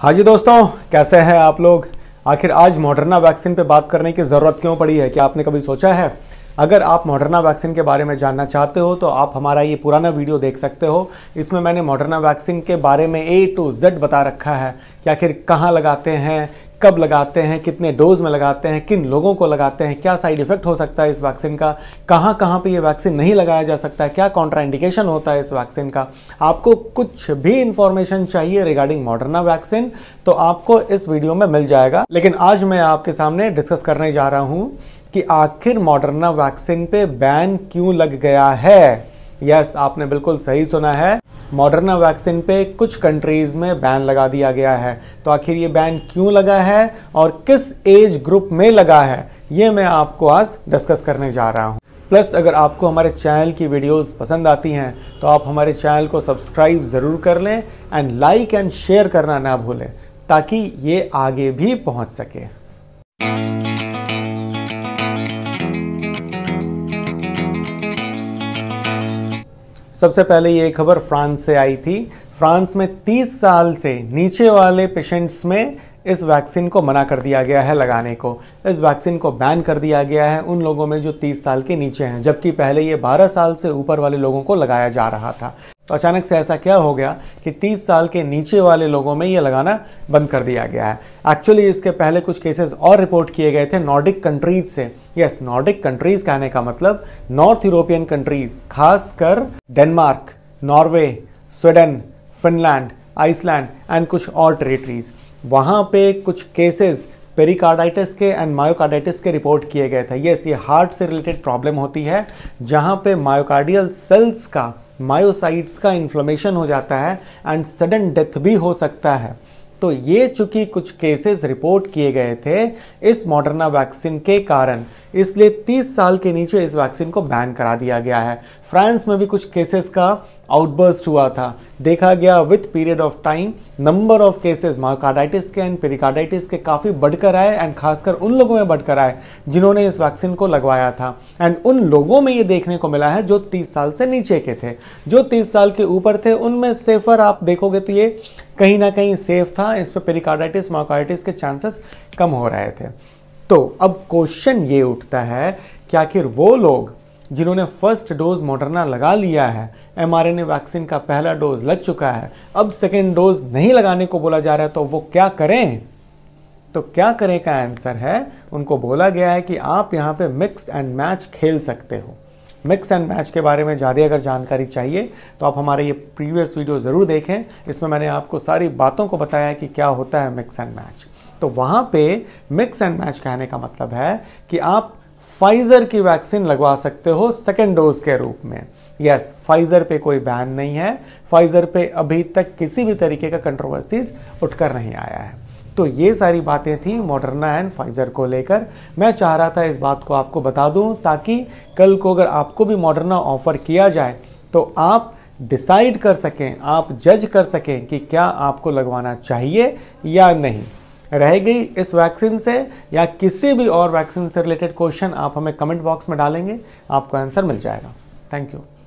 हाँ जी दोस्तों कैसे हैं आप लोग आखिर आज मॉडर्ना वैक्सीन पे बात करने की ज़रूरत क्यों पड़ी है क्या आपने कभी सोचा है अगर आप मॉडर्ना वैक्सीन के बारे में जानना चाहते हो तो आप हमारा ये पुराना वीडियो देख सकते हो इसमें मैंने मॉडर्ना वैक्सीन के बारे में ए टू जेड बता रखा है कि आखिर कहाँ लगाते हैं कब लगाते हैं कितने डोज में लगाते हैं किन लोगों को लगाते हैं क्या साइड इफेक्ट हो सकता है इस वैक्सीन का कहाँ कहाँ पे ये वैक्सीन नहीं लगाया जा सकता है क्या कॉन्ट्राइंडिकेशन होता है इस वैक्सीन का आपको कुछ भी इंफॉर्मेशन चाहिए रिगार्डिंग मॉडर्ना वैक्सीन तो आपको इस वीडियो में मिल जाएगा लेकिन आज मैं आपके सामने डिस्कस करने जा रहा हूँ कि आखिर मॉडर्ना वैक्सीन पे बैन क्यों लग गया है यस आपने बिल्कुल सही सुना है मॉडर्ना वैक्सीन पे कुछ कंट्रीज़ में बैन लगा दिया गया है तो आखिर ये बैन क्यों लगा है और किस एज ग्रुप में लगा है ये मैं आपको आज डिस्कस करने जा रहा हूँ प्लस अगर आपको हमारे चैनल की वीडियोस पसंद आती हैं तो आप हमारे चैनल को सब्सक्राइब ज़रूर कर लें एंड लाइक एंड शेयर करना ना भूलें ताकि ये आगे भी पहुँच सके सबसे पहले ये खबर फ्रांस से आई थी फ्रांस में 30 साल से नीचे वाले पेशेंट्स में इस वैक्सीन को मना कर दिया गया है लगाने को इस वैक्सीन को बैन कर दिया गया है उन लोगों में जो 30 साल के नीचे हैं जबकि पहले ये 12 साल से ऊपर वाले लोगों को लगाया जा रहा था तो अचानक से ऐसा क्या हो गया कि 30 साल के नीचे वाले लोगों में ये लगाना बंद कर दिया गया है एक्चुअली इसके पहले कुछ केसेस और रिपोर्ट किए गए थे नॉर्डिक कंट्रीज से यस नॉर्डिक कंट्रीज कहने का मतलब नॉर्थ यूरोपियन कंट्रीज खासकर Denmark Norway Sweden Finland Iceland and कुछ और टेरिटरीज वहाँ पे कुछ केसेस पेरिकार्डाइटिस के एंड मायोकार्डाइटिस के रिपोर्ट किए गए थे यस ये हार्ट से रिलेटेड प्रॉब्लम होती है जहाँ पे मायोकार्डियल सेल्स का मायोसाइट्स का इन्फ्लेमेशन हो जाता है एंड सडन डेथ भी हो सकता है तो ये चूंकि कुछ केसेस रिपोर्ट किए गए थे इस मॉडर्ना वैक्सीन के कारण इसलिए 30 साल के नीचे इस वैक्सीन को बैन करा दिया गया है फ्रांस में भी कुछ केसेस का आउटबर्स्ट हुआ था देखा गया with period of time number of cases myocarditis के एंड पेरिकार्डाइटिस के काफ़ी बढ़कर आए एंड खासकर उन लोगों में बढ़कर आए जिन्होंने इस वैक्सीन को लगवाया था एंड उन लोगों में ये देखने को मिला है जो 30 साल से नीचे के थे जो 30 साल के ऊपर थे उनमें सेफर आप देखोगे तो ये कहीं ना कहीं सेफ था इस पर पेरिकार्डाइटिस मायोकार्डाइटिस के चांसेस कम हो रहे थे तो अब क्वेश्चन ये उठता है कि आखिर वो लोग जिन्होंने फर्स्ट डोज मॉडर्ना लगा लिया है एम वैक्सीन का पहला डोज लग चुका है अब सेकेंड डोज नहीं लगाने को बोला जा रहा है तो वो क्या करें तो क्या करें का आंसर है उनको बोला गया है कि आप यहाँ पे मिक्स एंड मैच खेल सकते हो मिक्स एंड मैच के बारे में ज़्यादा अगर जानकारी चाहिए तो आप हमारे ये प्रीवियस वीडियो ज़रूर देखें इसमें मैंने आपको सारी बातों को बताया कि क्या होता है मिक्स एंड मैच तो वहाँ पे मिक्स एंड मैच कहने का मतलब है कि आप फाइजर की वैक्सीन लगवा सकते हो सेकेंड डोज के रूप में यस yes, फाइजर पे कोई बैन नहीं है फाइजर पे अभी तक किसी भी तरीके का कंट्रोवर्सीज उठकर नहीं आया है तो ये सारी बातें थी मॉडर्ना एंड फाइजर को लेकर मैं चाह रहा था इस बात को आपको बता दूं ताकि कल को अगर आपको भी मॉडर्ना ऑफर किया जाए तो आप डिसाइड कर सकें आप जज कर सकें कि क्या आपको लगवाना चाहिए या नहीं रह गई इस वैक्सीन से या किसी भी और वैक्सीन से रिलेटेड क्वेश्चन आप हमें कमेंट बॉक्स में डालेंगे आपको आंसर मिल जाएगा थैंक यू